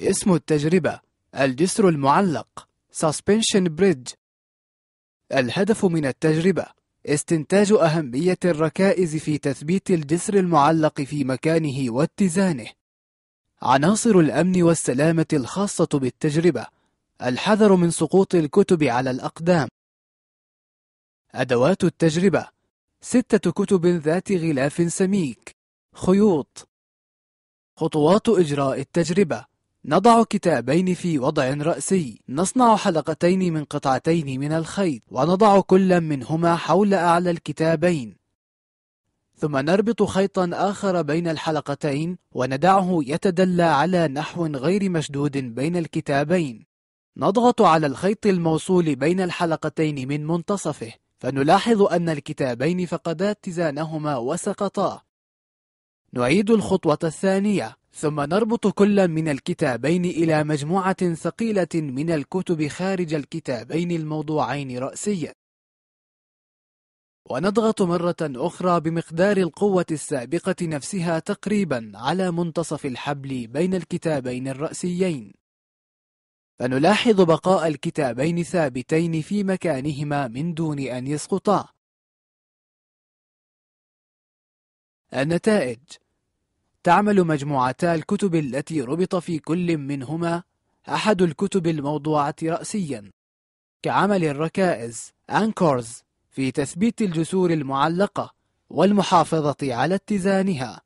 اسم التجربة الجسر المعلق Suspension Bridge الهدف من التجربة استنتاج أهمية الركائز في تثبيت الجسر المعلق في مكانه واتزانه عناصر الأمن والسلامة الخاصة بالتجربة الحذر من سقوط الكتب على الأقدام أدوات التجربة ستة كتب ذات غلاف سميك خيوط خطوات إجراء التجربة نضع كتابين في وضع رأسي نصنع حلقتين من قطعتين من الخيط ونضع كل منهما حول أعلى الكتابين ثم نربط خيطا آخر بين الحلقتين وندعه يتدلى على نحو غير مشدود بين الكتابين نضغط على الخيط الموصول بين الحلقتين من منتصفه فنلاحظ أن الكتابين فقدا اتزانهما وسقطا نعيد الخطوة الثانية ثم نربط كل من الكتابين إلى مجموعة ثقيلة من الكتب خارج الكتابين الموضوعين رأسيا ونضغط مرة أخرى بمقدار القوة السابقة نفسها تقريبا على منتصف الحبل بين الكتابين الرأسيين فنلاحظ بقاء الكتابين ثابتين في مكانهما من دون أن يسقطا النتائج تعمل مجموعتا الكتب التي ربط في كل منهما أحد الكتب الموضوعة رأسيا كعمل الركائز أنكورز في تثبيت الجسور المعلقة والمحافظة على اتزانها